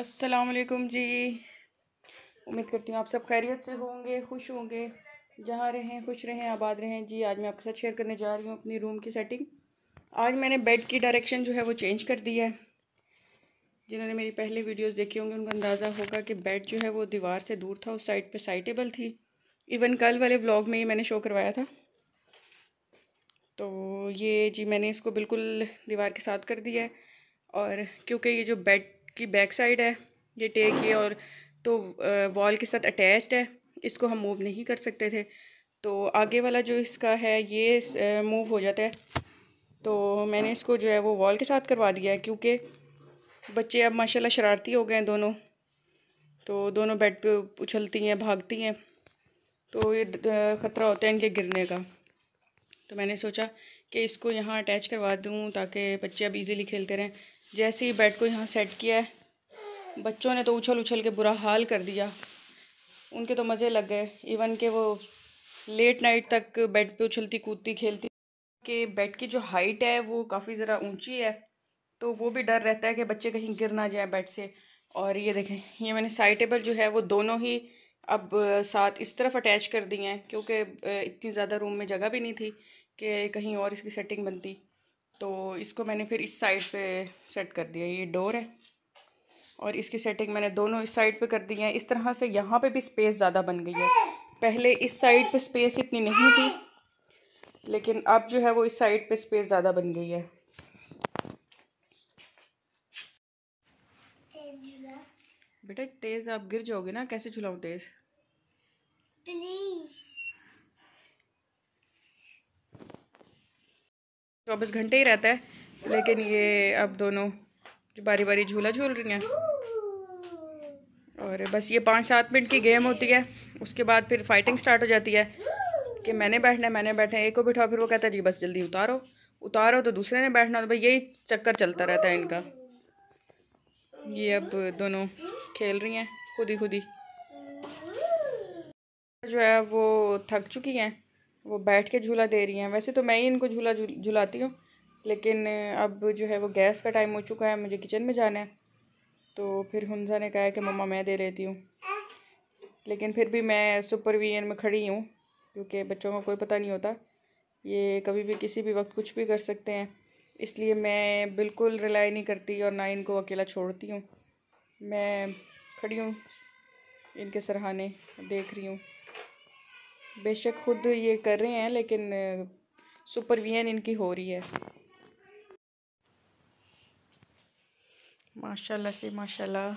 असलकुम जी उम्मीद करती हूँ आप सब खैरियत से होंगे खुश होंगे जहाँ रहें खुश रहें आबाद रहें जी आज मैं आपके साथ शेयर करने जा रही हूँ अपनी रूम की सेटिंग आज मैंने बेड की डायरेक्शन जो है वो चेंज कर दी है जिन्होंने मेरी पहले वीडियोस देखी होंगी उनका अंदाज़ा होगा कि बेड जो है वो दीवार से दूर था उस साइड पर साइटेबल थी इवन कल वाले ब्लॉग में ही मैंने शो करवाया था तो ये जी मैंने इसको बिल्कुल दीवार के साथ कर दिया है और क्योंकि ये जो बेड की बैक साइड है ये टेक ये और तो वॉल के साथ अटैच्ड है इसको हम मूव नहीं कर सकते थे तो आगे वाला जो इसका है ये मूव हो जाता है तो मैंने इसको जो है वो वॉल के साथ करवा दिया है क्योंकि बच्चे अब माशाल्लाह शरारती हो गए हैं दोनों तो दोनों बेड पे उछलती हैं भागती हैं तो ये ख़तरा होता है इनके गिरने का तो मैंने सोचा कि इसको यहाँ अटैच करवा दूँ ताकि बच्चे अब ईजिली खेलते रहें जैसे ही बेड को यहाँ सेट किया है बच्चों ने तो उछल उछल के बुरा हाल कर दिया उनके तो मज़े लग गए इवन के वो लेट नाइट तक बेड पे उछलती कूदती खेलती के बेड की जो हाइट है वो काफ़ी ज़रा ऊंची है तो वो भी डर रहता है कि बच्चे कहीं गिर ना जाए बेड से और ये देखें ये मैंने साइड टेबल जो है वो दोनों ही अब साथ इस तरफ अटैच कर दिए हैं क्योंकि इतनी ज़्यादा रूम में जगह भी नहीं थी कि कहीं और इसकी सेटिंग बनती तो इसको मैंने फिर इस साइड पे सेट कर दिया ये डोर है और इसकी सेटिंग मैंने दोनों इस साइड पे कर दी है इस तरह से यहाँ पे भी स्पेस ज़्यादा बन गई है पहले इस साइड पे स्पेस इतनी नहीं थी लेकिन अब जो है वो इस साइड पे स्पेस ज़्यादा बन गई है बेटा तेज़ आप गिर जाओगे ना कैसे झुलाऊँ तेज़ चौबीस घंटे ही रहता है लेकिन ये अब दोनों बारी बारी झूला झूल रही हैं और बस ये पाँच सात मिनट की गेम होती है उसके बाद फिर फाइटिंग स्टार्ट हो जाती है कि मैंने बैठना है मैंने बैठना एक को बिठाओ फिर वो कहता है जी बस जल्दी उतारो उतारो तो दूसरे ने बैठना तो भाई यही चक्कर चलता रहता है इनका ये अब दोनों खेल रही हैं खुद ही खुद ही जो है वो थक चुकी हैं वो बैठ के झूला दे रही हैं वैसे तो मैं ही इनको झूला झुलाती जुल, हूँ लेकिन अब जो है वो गैस का टाइम हो चुका है मुझे किचन में जाना है तो फिर हुंजा ने कहा कि मम्मा मैं दे लेती हूँ लेकिन फिर भी मैं सुपरविजन में खड़ी हूँ क्योंकि बच्चों का कोई पता नहीं होता ये कभी भी किसी भी वक्त कुछ भी कर सकते हैं इसलिए मैं बिल्कुल रिलाई नहीं करती और ना इनको अकेला छोड़ती हूँ मैं खड़ी हूँ इनके सरहाने देख रही हूँ बेशक खुद ये कर रहे हैं लेकिन सुपरविजन इनकी हो रही है माशाल्लाह से माशाल्लाह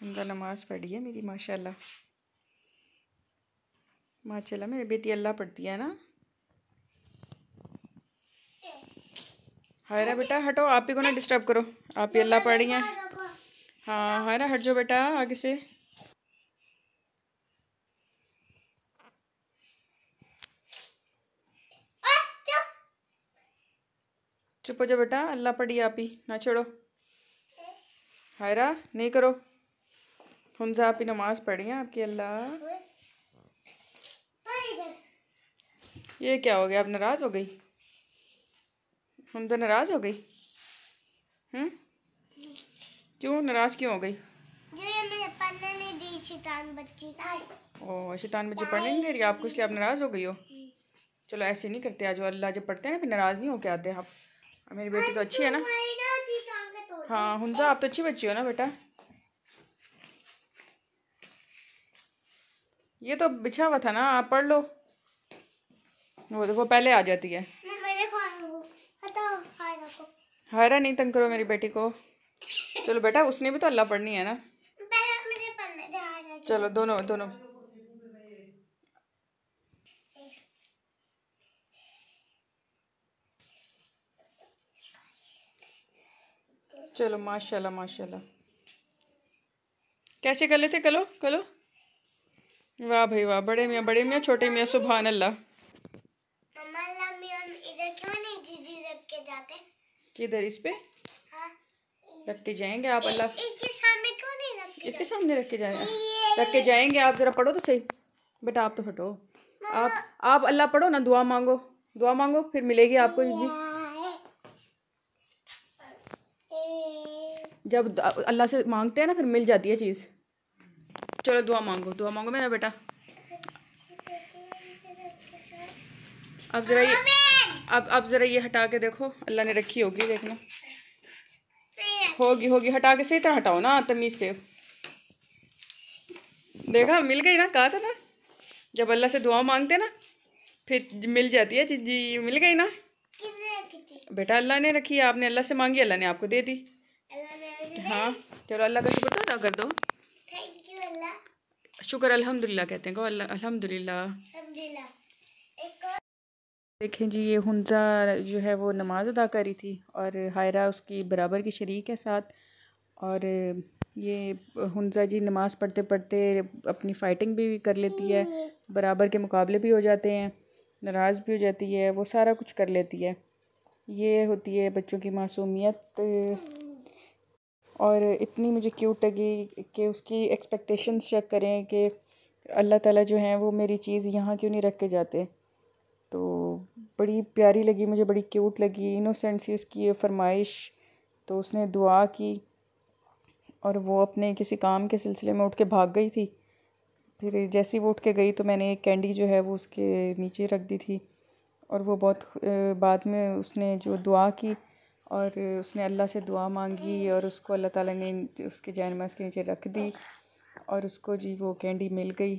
हमदा नमाज पढ़ी है मेरी माशाल्लाह माशाल्लाह मेरी बेटी अल्लाह पढ़ती है ना हायरा बेटा हटो आप ही को ना डिस्टर्ब करो आप ही अल्लाह पढ़ी हैं हाँ हायरा हट जाओ बेटा आगे से चुप हो जाओ बेटा अल्लाह पढ़ी आप ही ना छोड़ो हायरा नहीं करो हमजा आप ही नमाज पढ़ी है आपकी अल्लाह ये क्या हो गया आप नाराज़ हो गई तो नाराज़ हो गई हम्म क्यों नाराज़ क्यों हो गई पढ़ने नहीं दी शैतान बच्ची ओ शैतान बच्ची पढ़ने नहीं दे रही आपको इसलिए आप नाराज़ हो गई हो चलो ऐसे नहीं करते आज अल्लाह जब पढ़ते हैं ना फिर नाराज़ नहीं होके आते हैं आप मेरी बेटी तो अच्छी है ना हाँ हुंजा आप तो अच्छी बच्ची हो ना बेटा ये तो बिछा हुआ था ना आप पढ़ लो वो देखो पहले आ जाती है हरा नहीं तंग करो मेरी बेटी को चलो बेटा उसने भी तो अल्लाह पढ़नी है ना चलो दोनों दोनों चलो माशाल्लाह माशाल्लाह कैसे कर लेते कलो कलो वाह भाई वाह बड़े मियाँ बड़े मियाँ छोटे मियाँ सुबहान अल्लाह किधर इस पे हाँ। रख के जाएंगे आप अल्लाह इसके सामने रख के इसके सामने रख के जाएंगे रख के जाएंगे आप ज़रा पढ़ो तो सही बेटा आप तो हटो आप आप अल्लाह पढ़ो ना दुआ मांगो दुआ मांगो फिर मिलेगी आपको जी जब अल्लाह से मांगते हैं ना फिर मिल जाती है चीज़ चलो दुआ मांगो दुआ मांगो मेरा बेटा अब ज़रा ये अब अब ज़रा ये हटा के देखो अल्लाह ने रखी होगी देखना होगी होगी हटा के सही तरह हटाओ ना तमीज़ से देखा मिल गई ना कहा था ना जब अल्लाह से दुआ मांगते ना फिर मिल जाती है जी मिल गई ना बेटा अल्लाह ने रखी आपने अल्लाह से मांगी अल्लाह ने आपको दे दी हाँ चलो अल्लाह का शुक्र तो अदा कर दो थैंक यू अल्लाह शुक्र अल्हम्दुलिल्लाह कहते हैं अल्लाह अल्हम्दुलिल्लाह देखें जी ये हंजा जो है वो नमाज़ अदा करी थी और हायरा उसकी बराबर की शरीक है साथ और ये हंजा जी नमाज़ पढ़ते पढ़ते अपनी फ़ाइटिंग भी कर लेती है बराबर के मुकाबले भी हो जाते हैं नाराज़ भी हो जाती है वो सारा कुछ कर लेती है ये होती है बच्चों की मासूमियत और इतनी मुझे क्यूट लगी कि उसकी एक्सपेक्टेशंस चेक करें कि अल्लाह ताला जो है वो मेरी चीज़ यहाँ क्यों नहीं रख के जाते तो बड़ी प्यारी लगी मुझे बड़ी क्यूट लगी इनोसेंट सी उसकी ये फरमाइश तो उसने दुआ की और वो अपने किसी काम के सिलसिले में उठ के भाग गई थी फिर जैसी वो उठ के गई तो मैंने एक कैंडी जो है वो उसके नीचे रख दी थी और वो बहुत बाद में उसने जो दुआ की और उसने अल्लाह से दुआ मांगी और उसको अल्लाह ताला ने उसके जानमाज के नीचे रख दी और उसको जी वो कैंडी मिल गई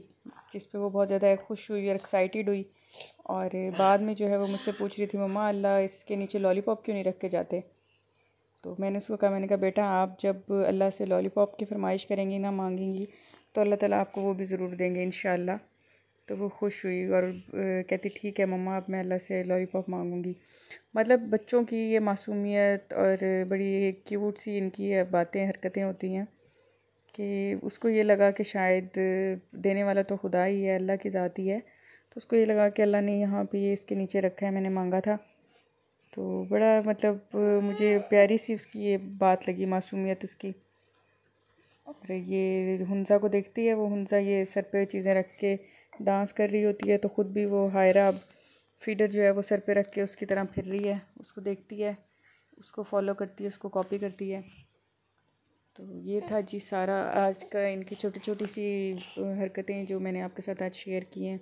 जिस पे वो बहुत ज़्यादा खुश हुई और एक्साइटेड हुई और बाद में जो है वो मुझसे पूछ रही थी मम्मा अल्लाह इसके नीचे लॉलीपॉप क्यों नहीं रख के जाते तो मैंने उसको कहा मैंने कहा बेटा आप जब अल्लाह से लॉलीपॉप की फरमाइश करेंगी ना मांगेंगी तो अल्लाह ताला आपको वो भी ज़रूर देंगे इन तो वो खुश हुई और कहती ठीक है मम्मा अब मैं अल्लाह से लॉलीपॉप मांगूंगी मतलब बच्चों की ये मासूमियत और बड़ी क्यूट सी इनकी बातें हरकतें होती हैं कि उसको ये लगा कि शायद देने वाला तो खुदा ही है अल्लाह की ज़ात ही है तो उसको ये लगा कि अल्लाह ने यहाँ पर ये इसके नीचे रखा है मैंने मांगा था तो बड़ा मतलब मुझे प्यारी सी उसकी ये बात लगी मासूमियत उसकी और ये हंसा को देखती है वो हंसा ये सर पे चीज़ें रख के डांस कर रही होती है तो ख़ुद भी वो हायरा फीडर जो है वो सर पे रख के उसकी तरह फिर रही है उसको देखती है उसको फॉलो करती है उसको कॉपी करती है तो ये था जी सारा आज का इनकी छोटी छोटी सी हरकतें जो मैंने आपके साथ आज शेयर की हैं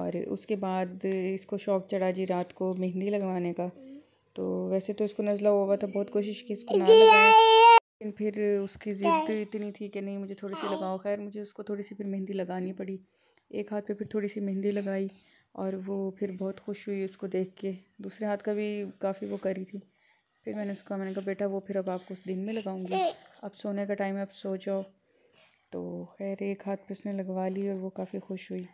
और उसके बाद इसको शौक़ चढ़ा जी रात को मेहंदी लगवाने का तो वैसे तो इसको नज़ला हुआ था बहुत कोशिश की इसको ना लगाएं लेकिन फिर उसकी ज़िद इतनी थी कि नहीं मुझे थोड़ी सी हाँ। लगाओ खैर मुझे उसको थोड़ी सी फिर मेहंदी लगानी पड़ी एक हाथ पे फिर थोड़ी सी मेहंदी लगाई और वो फिर बहुत खुश हुई उसको देख के दूसरे हाथ का भी काफ़ी वो करी थी फिर मैंने उसको मैंने कहा बेटा वो फिर अब आपको उस दिन में लगाऊंगी अब सोने का टाइम है अब सो जाओ तो खैर एक हाथ पे उसने लगवा ली और वो काफ़ी खुश हुई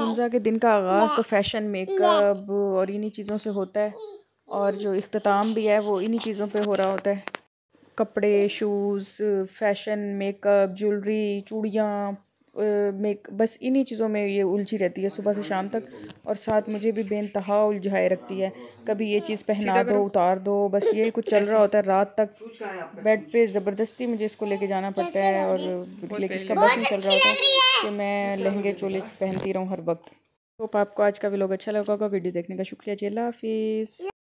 रमजा के दिन का आगाज़ तो फैशन मेकअप और इन्हीं चीज़ों से होता है और जो अख्ताम भी है वो इन्हीं चीज़ों पर हो रहा होता है कपड़े शूज़ फैशन मेकअप ज्वेलरी चूड़ियाँ मेक बस इन्हीं चीज़ों में ये उलझी रहती है सुबह से शाम तक और साथ मुझे भी बेनतहा उलझाए रखती है कभी ये चीज़ पहना दो उतार दो बस यही कुछ चल रहा होता है रात तक बेड पे ज़बरदस्ती मुझे इसको लेके जाना पड़ता है और लेकिन इसका बस नहीं चल रहा होता कि मैं लहंगे चोले पहनती रहूँ हर वक्त होप तो आपको आज का व्लॉग अच्छा लगा होगा वीडियो देखने का शुक्रिया जी हाफिज़